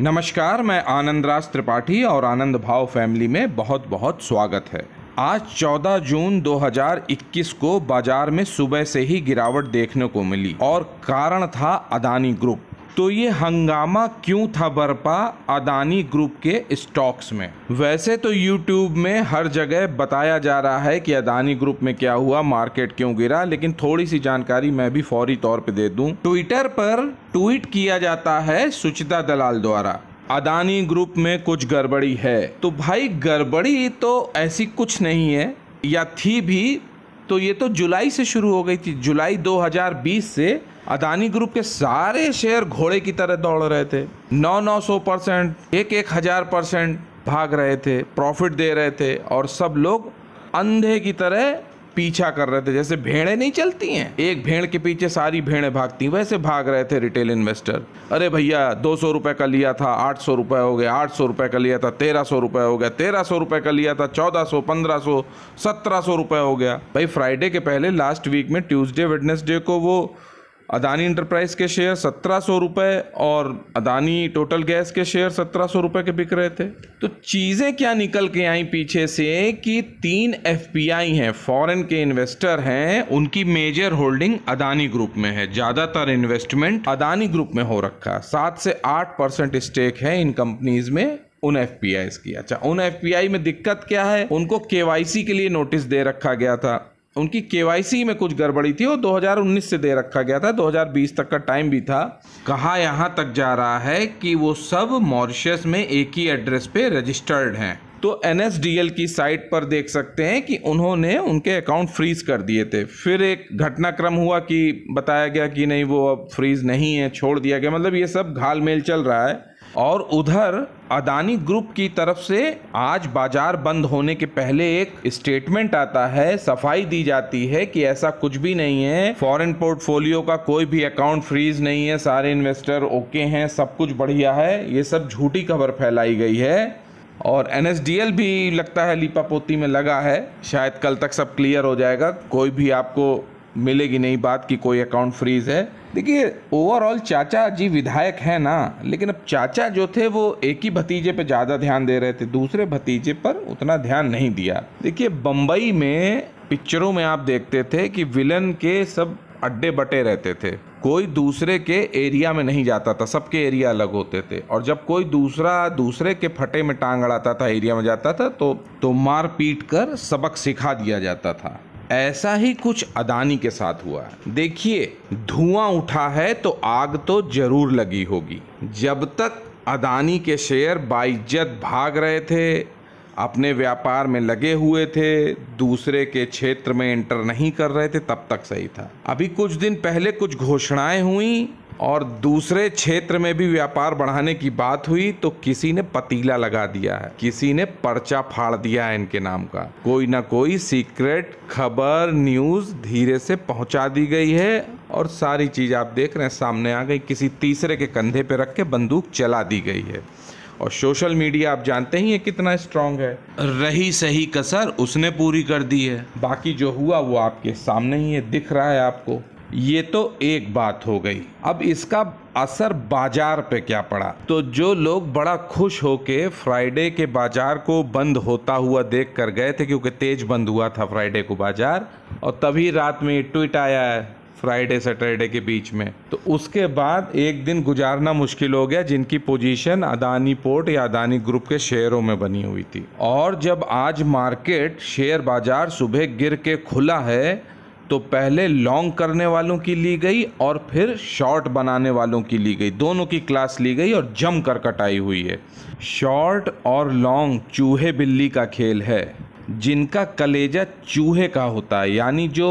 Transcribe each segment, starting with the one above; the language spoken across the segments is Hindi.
नमस्कार मैं आनंद राज त्रिपाठी और आनंद भाव फैमिली में बहुत बहुत स्वागत है आज 14 जून 2021 को बाजार में सुबह से ही गिरावट देखने को मिली और कारण था अदानी ग्रुप तो ये हंगामा क्यों था बरपा अदानी ग्रुप के स्टॉक्स में वैसे तो यूट्यूब में हर जगह बताया जा रहा है कि अदानी ग्रुप में क्या हुआ मार्केट क्यों गिरा लेकिन थोड़ी सी जानकारी मैं भी फौरी तौर पे दे दूं ट्विटर पर ट्वीट किया जाता है सुचिता दलाल द्वारा अदानी ग्रुप में कुछ गड़बड़ी है तो भाई गड़बड़ी तो ऐसी कुछ नहीं है या थी भी तो ये तो जुलाई से शुरू हो गई थी जुलाई 2020 से अदानी ग्रुप के सारे शेयर घोड़े की तरह दौड़ रहे थे नौ नौ सौ परसेंट एक एक हज़ार परसेंट भाग रहे थे प्रॉफिट दे रहे थे और सब लोग अंधे की तरह पीछा कर रहे थे जैसे भेड़ें नहीं चलती हैं एक भेड़ के पीछे सारी भेड़ें भागती वैसे भाग रहे थे रिटेल इन्वेस्टर अरे भैया दो सौ रुपये का लिया था आठ सौ रुपये हो गया आठ सौ रुपये का लिया था तेरह सौ रुपये हो गया तेरह सौ रुपये का लिया था चौदह सौ पंद्रह सौ सत्रह सौ रुपये हो गया भाई फ्राइडे के पहले लास्ट वीक में ट्यूजडे वेडनेसडे को वो अदानी इंटरप्राइज के शेयर सत्रह सौ रुपये और अदानी टोटल गैस के शेयर सत्रह सौ रुपये के बिक रहे थे तो चीज़ें क्या निकल के आई पीछे से कि तीन एफ हैं फॉरेन के इन्वेस्टर हैं उनकी मेजर होल्डिंग अदानी ग्रुप में है ज़्यादातर इन्वेस्टमेंट अदानी ग्रुप में हो रखा है सात से आठ परसेंट स्टेक है इन कंपनीज में उन एफ की अच्छा उन एफ में दिक्कत क्या है उनको के के लिए नोटिस दे रखा गया था उनकी के में कुछ गड़बड़ी थी और 2019 से दे रखा गया था 2020 तक का टाइम भी था कहा यहाँ तक जा रहा है कि वो सब मॉरिशस में एक ही एड्रेस पे रजिस्टर्ड हैं तो एन की साइट पर देख सकते हैं कि उन्होंने उनके अकाउंट फ्रीज कर दिए थे फिर एक घटनाक्रम हुआ कि बताया गया कि नहीं वो अब फ्रीज नहीं है छोड़ दिया गया मतलब ये सब घाल मेल चल रहा है और उधर अदानी ग्रुप की तरफ से आज बाजार बंद होने के पहले एक स्टेटमेंट आता है सफाई दी जाती है कि ऐसा कुछ भी नहीं है फॉरेन पोर्टफोलियो का कोई भी अकाउंट फ्रीज नहीं है सारे इन्वेस्टर ओके हैं सब कुछ बढ़िया है ये सब झूठी खबर फैलाई गई है और एन भी लगता है लीपापोती में लगा है शायद कल तक सब क्लियर हो जाएगा कोई भी आपको मिलेगी नहीं बात कि कोई अकाउंट फ्रीज है देखिए ओवरऑल चाचा जी विधायक हैं ना लेकिन अब चाचा जो थे वो एक ही भतीजे पे ज़्यादा ध्यान दे रहे थे दूसरे भतीजे पर उतना ध्यान नहीं दिया देखिए बम्बई में पिक्चरों में आप देखते थे कि विलन के सब अड्डे बटे रहते थे कोई दूसरे के एरिया में नहीं जाता था सबके एरिया अलग होते थे और जब कोई दूसरा दूसरे के फटे में टांग अड़ाता था एरिया में जाता था तो तो मार पीट कर सबक सिखा दिया जाता था ऐसा ही कुछ अदानी के साथ हुआ देखिए धुआं उठा है तो आग तो जरूर लगी होगी जब तक अदानी के शेयर बाइज्जत भाग रहे थे अपने व्यापार में लगे हुए थे दूसरे के क्षेत्र में एंटर नहीं कर रहे थे तब तक सही था अभी कुछ दिन पहले कुछ घोषणाएं हुई और दूसरे क्षेत्र में भी व्यापार बढ़ाने की बात हुई तो किसी ने पतीला लगा दिया है किसी ने पर्चा फाड़ दिया है इनके नाम का कोई ना कोई सीक्रेट खबर न्यूज़ धीरे से पहुंचा दी गई है और सारी चीज़ आप देख रहे हैं सामने आ गई किसी तीसरे के कंधे पे रख के बंदूक चला दी गई है और सोशल मीडिया आप जानते ही है कितना स्ट्रांग है रही सही कसर उसने पूरी कर दी है बाकी जो हुआ वो आपके सामने ही है दिख रहा है आपको ये तो एक बात हो गई अब इसका असर बाजार पे क्या पड़ा तो जो लोग बड़ा खुश होके फ्राइडे के बाजार को बंद होता हुआ देख कर गए थे क्योंकि तेज बंद हुआ था फ्राइडे को बाजार और तभी रात में ट्वीट आया है फ्राइडे सैटरडे के बीच में तो उसके बाद एक दिन गुजारना मुश्किल हो गया जिनकी पोजीशन अदानी पोर्ट या अदानी ग्रुप के शेयरों में बनी हुई थी और जब आज मार्केट शेयर बाजार सुबह गिर के खुला है तो पहले लॉन्ग करने वालों की ली गई और फिर शॉर्ट बनाने वालों की ली गई दोनों की क्लास ली गई और जम कर कटाई हुई है शॉर्ट और लॉन्ग चूहे बिल्ली का खेल है जिनका कलेजा चूहे का होता है यानी जो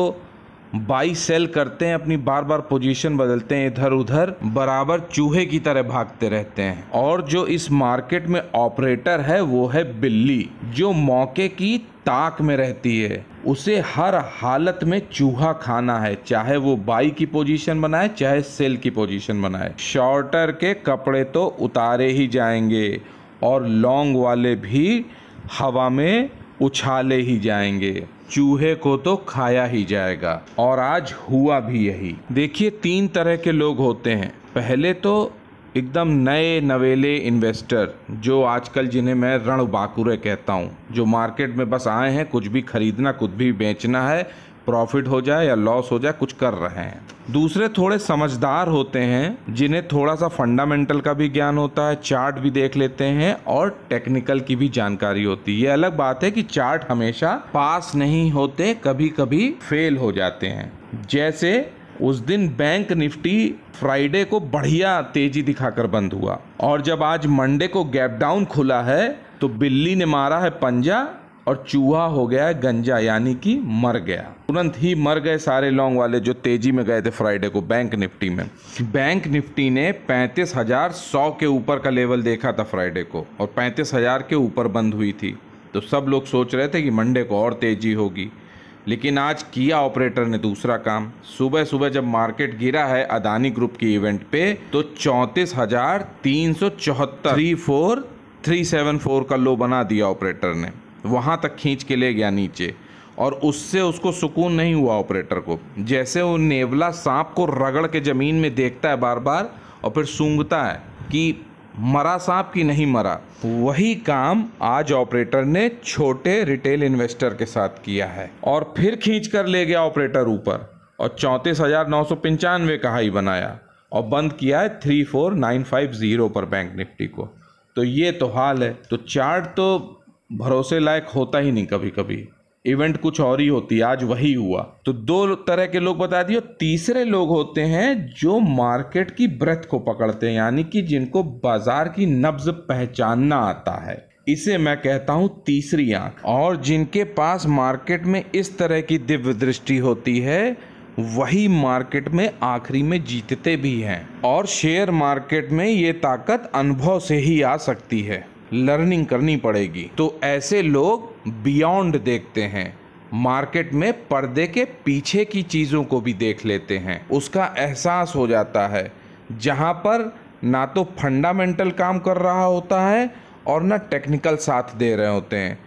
बाई सेल करते हैं अपनी बार बार पोजीशन बदलते हैं इधर उधर बराबर चूहे की तरह भागते रहते हैं और जो इस मार्केट में ऑपरेटर है वो है बिल्ली जो मौके की ताक में रहती है उसे हर हालत में चूहा खाना है चाहे वो बाई की पोजीशन बनाए चाहे सेल की पोजीशन बनाए शॉर्टर के कपड़े तो उतारे ही जाएंगे और लॉन्ग वाले भी हवा में उछाले ही जाएंगे चूहे को तो खाया ही जाएगा और आज हुआ भी यही देखिए तीन तरह के लोग होते हैं पहले तो एकदम नए नवेले इन्वेस्टर जो आजकल जिन्हें मैं रण बाकुरे कहता हूँ जो मार्केट में बस आए हैं कुछ भी खरीदना कुछ भी बेचना है प्रॉफिट हो जाए या लॉस हो जाए कुछ कर रहे हैं दूसरे थोड़े समझदार होते हैं जिन्हें थोड़ा सा फंडामेंटल का भी ज्ञान होता है चार्ट भी देख लेते हैं और टेक्निकल की भी जानकारी होती है ये अलग बात है कि चार्ट हमेशा पास नहीं होते कभी कभी फेल हो जाते हैं जैसे उस दिन बैंक निफ्टी फ्राइडे को बढ़िया तेजी दिखाकर बंद हुआ और जब आज मंडे को गैप डाउन खुला है तो बिल्ली ने मारा है पंजा और चूहा हो गया गंजा यानी कि मर गया तुरंत ही मर गए सारे लॉन्ग वाले जो तेजी में गए थे फ्राइडे को बैंक निफ्टी में बैंक निफ्टी ने पैंतीस हजार सौ के ऊपर का लेवल देखा था फ्राइडे को और पैंतीस हजार के ऊपर बंद हुई थी तो सब लोग सोच रहे थे कि मंडे को और तेजी होगी लेकिन आज किया ऑपरेटर ने दूसरा काम सुबह सुबह जब मार्केट गिरा है अदानी ग्रुप की इवेंट पे तो चौंतीस हजार तीन सौ चौहत्तर three four three seven four का लो बना दिया ऑपरेटर ने वहाँ तक खींच के ले गया नीचे और उससे उसको सुकून नहीं हुआ ऑपरेटर को जैसे वो नेवला सांप को रगड़ के ज़मीन में देखता है बार बार और फिर सूंघता है कि मरा सांप कि नहीं मरा वही काम आज ऑपरेटर ने छोटे रिटेल इन्वेस्टर के साथ किया है और फिर खींच कर ले गया ऑपरेटर ऊपर और चौंतीस हज़ार नौ सौ पंचानवे का हाई बनाया और बंद किया है three four nine five zero पर बैंक निफ्टी को तो ये तो हाल है तो चार्ट तो भरोसे लायक होता ही नहीं कभी कभी इवेंट कुछ और ही होती है आज वही हुआ तो दो तरह के लोग बता दिए तीसरे लोग होते हैं जो मार्केट की ब्रेथ को पकड़ते हैं यानी कि जिनको बाजार की नब्ज पहचानना आता है इसे मैं कहता हूं तीसरी आंख और जिनके पास मार्केट में इस तरह की दिव्य दृष्टि होती है वही मार्केट में आखिरी में जीतते भी हैं और शेयर मार्केट में ये ताकत अनुभव से ही आ सकती है लर्निंग करनी पड़ेगी तो ऐसे लोग बियॉन्ड देखते हैं मार्केट में पर्दे के पीछे की चीज़ों को भी देख लेते हैं उसका एहसास हो जाता है जहाँ पर ना तो फंडामेंटल काम कर रहा होता है और ना टेक्निकल साथ दे रहे होते हैं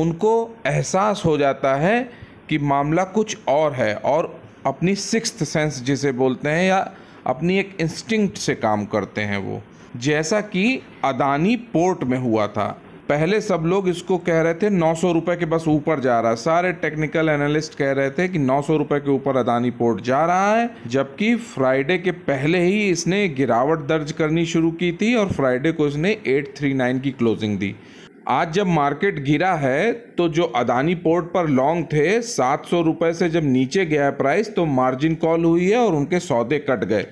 उनको एहसास हो जाता है कि मामला कुछ और है और अपनी सिक्स्थ सेंस जिसे बोलते हैं या अपनी एक इंस्टिंक्ट से काम करते हैं वो जैसा कि अदानी पोर्ट में हुआ था पहले सब लोग इसको कह रहे थे नौ सौ रुपये के बस ऊपर जा रहा है सारे टेक्निकल एनालिस्ट कह रहे थे कि नौ सौ रुपये के ऊपर अदानी पोर्ट जा रहा है जबकि फ्राइडे के पहले ही इसने गिरावट दर्ज करनी शुरू की थी और फ्राइडे को इसने 839 की क्लोजिंग दी आज जब मार्केट गिरा है तो जो अदानी पोर्ट पर लॉन्ग थे सात सौ रुपये से जब नीचे गया प्राइस तो मार्जिन कॉल हुई है और उनके सौदे कट गए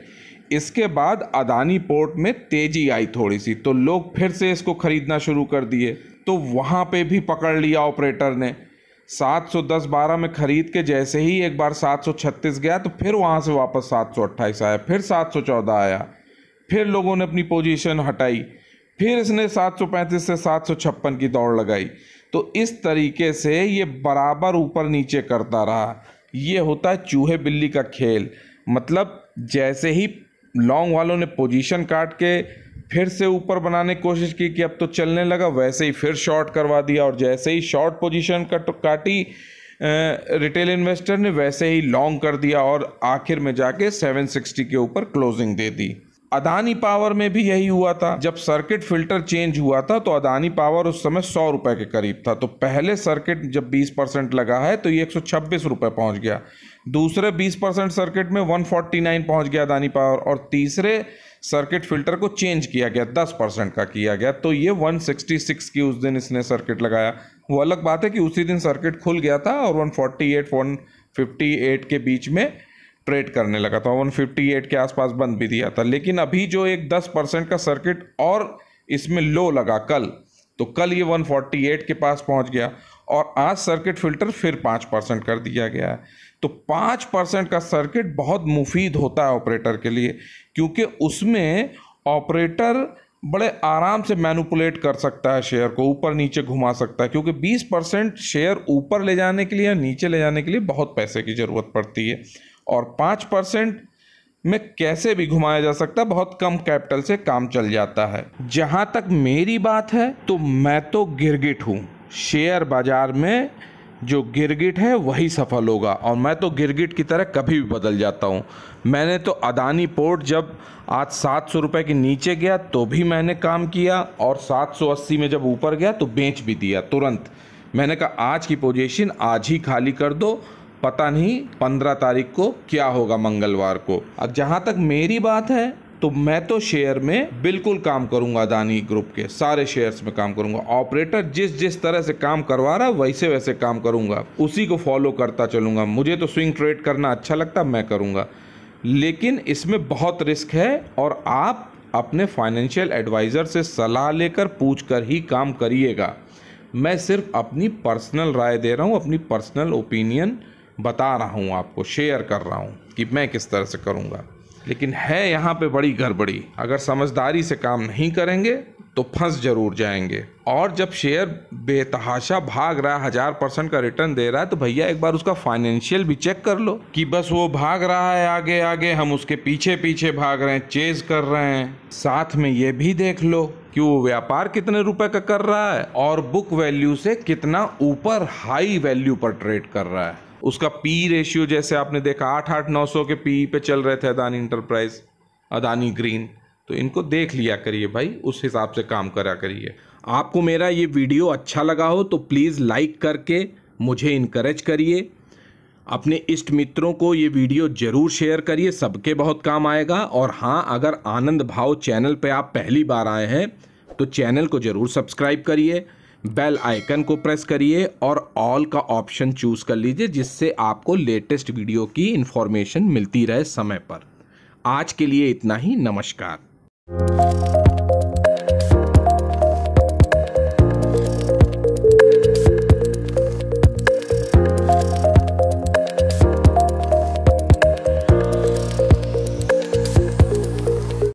इसके बाद अदानी पोर्ट में तेज़ी आई थोड़ी सी तो लोग फिर से इसको ख़रीदना शुरू कर दिए तो वहाँ पे भी पकड़ लिया ऑपरेटर ने 710 12 में ख़रीद के जैसे ही एक बार 736 गया तो फिर वहाँ से वापस 728 आया फिर 714 आया फिर लोगों ने अपनी पोजीशन हटाई फिर इसने 735 से सात की दौड़ लगाई तो इस तरीके से ये बराबर ऊपर नीचे करता रहा ये होता है चूहे बिल्ली का खेल मतलब जैसे ही लॉन्ग वालों ने पोजीशन काट के फिर से ऊपर बनाने की कोशिश की कि अब तो चलने लगा वैसे ही फिर शॉर्ट करवा दिया और जैसे ही शॉर्ट पोजीशन कट काटी रिटेल इन्वेस्टर ने वैसे ही लॉन्ग कर दिया और आखिर में जाके 760 के ऊपर क्लोजिंग दे दी अदानी पावर में भी यही हुआ था जब सर्किट फिल्टर चेंज हुआ था तो अदानी पावर उस समय सौ रुपए के करीब था तो पहले सर्किट जब बीस परसेंट लगा है तो ये एक सौ छब्बीस रुपये पहुँच गया दूसरे बीस परसेंट सर्किट में वन फोर्टी नाइन पहुँच गया अदानी पावर और तीसरे सर्किट फिल्टर को चेंज किया गया दस परसेंट का किया गया तो ये वन सिक्सटी सिक्स की उस दिन इसने सर्किट लगाया वो अलग बात है कि उसी दिन सर्किट खुल गया था और one forty eight one fifty eight के बीच में ट्रेड करने लगा था 158 के आसपास बंद भी दिया था लेकिन अभी जो एक 10 परसेंट का सर्किट और इसमें लो लगा कल तो कल ये 148 के पास पहुंच गया और आज सर्किट फिल्टर फिर पाँच परसेंट कर दिया गया है तो पाँच परसेंट का सर्किट बहुत मुफीद होता है ऑपरेटर के लिए क्योंकि उसमें ऑपरेटर बड़े आराम से मैनुपुलेट कर सकता है शेयर को ऊपर नीचे घुमा सकता है क्योंकि 20 परसेंट शेयर ऊपर ले जाने के लिए या नीचे ले जाने के लिए बहुत पैसे की ज़रूरत पड़ती है और पाँच परसेंट में कैसे भी घुमाया जा सकता बहुत कम कैपिटल से काम चल जाता है जहाँ तक मेरी बात है तो मैं तो गिरगिट हूँ शेयर बाज़ार में जो गिरगिट है वही सफल होगा और मैं तो गिरगिट की तरह कभी भी बदल जाता हूँ मैंने तो अदानी पोर्ट जब आज सात सौ रुपये के नीचे गया तो भी मैंने काम किया और सात सौ अस्सी में जब ऊपर गया तो बेच भी दिया तुरंत मैंने कहा आज की पोजीशन आज ही खाली कर दो पता नहीं पंद्रह तारीख को क्या होगा मंगलवार को अब जहाँ तक मेरी बात है तो मैं तो शेयर में बिल्कुल काम करूंगा अदानी ग्रुप के सारे शेयर्स में काम करूंगा ऑपरेटर जिस जिस तरह से काम करवा रहा है वैसे वैसे काम करूंगा उसी को फॉलो करता चलूंगा मुझे तो स्विंग ट्रेड करना अच्छा लगता मैं करूंगा लेकिन इसमें बहुत रिस्क है और आप अपने फाइनेंशियल एडवाइज़र से सलाह लेकर पूछ कर ही काम करिएगा मैं सिर्फ अपनी पर्सनल राय दे रहा हूँ अपनी पर्सनल ओपिनियन बता रहा हूँ आपको शेयर कर रहा हूँ कि मैं किस तरह से करूँगा लेकिन है यहाँ पे बड़ी गड़बड़ी अगर समझदारी से काम नहीं करेंगे तो फंस जरूर जाएंगे और जब शेयर बेतहाशा भाग रहा है हज़ार परसेंट का रिटर्न दे रहा है तो भैया एक बार उसका फाइनेंशियल भी चेक कर लो कि बस वो भाग रहा है आगे आगे हम उसके पीछे पीछे भाग रहे हैं चेज कर रहे हैं साथ में ये भी देख लो कि वो व्यापार कितने रुपए का कर रहा है और बुक वैल्यू से कितना ऊपर हाई वैल्यू पर ट्रेड कर रहा है उसका पी रेशियो जैसे आपने देखा आठ आठ नौ सौ के पी पे चल रहे थे अदानी इंटरप्राइज अदानी ग्रीन तो इनको देख लिया करिए भाई उस हिसाब से काम करा करिए आपको मेरा ये वीडियो अच्छा लगा हो तो प्लीज़ लाइक करके मुझे इनक्रेज करिए अपने इष्ट मित्रों को ये वीडियो ज़रूर शेयर करिए सबके बहुत काम आएगा और हाँ अगर आनंद भाव चैनल पे आप पहली बार आए हैं तो चैनल को ज़रूर सब्सक्राइब करिए बेल आइकन को प्रेस करिए और ऑल का ऑप्शन चूज़ कर लीजिए जिससे आपको लेटेस्ट वीडियो की इन्फॉर्मेशन मिलती रहे समय पर आज के लिए इतना ही नमस्कार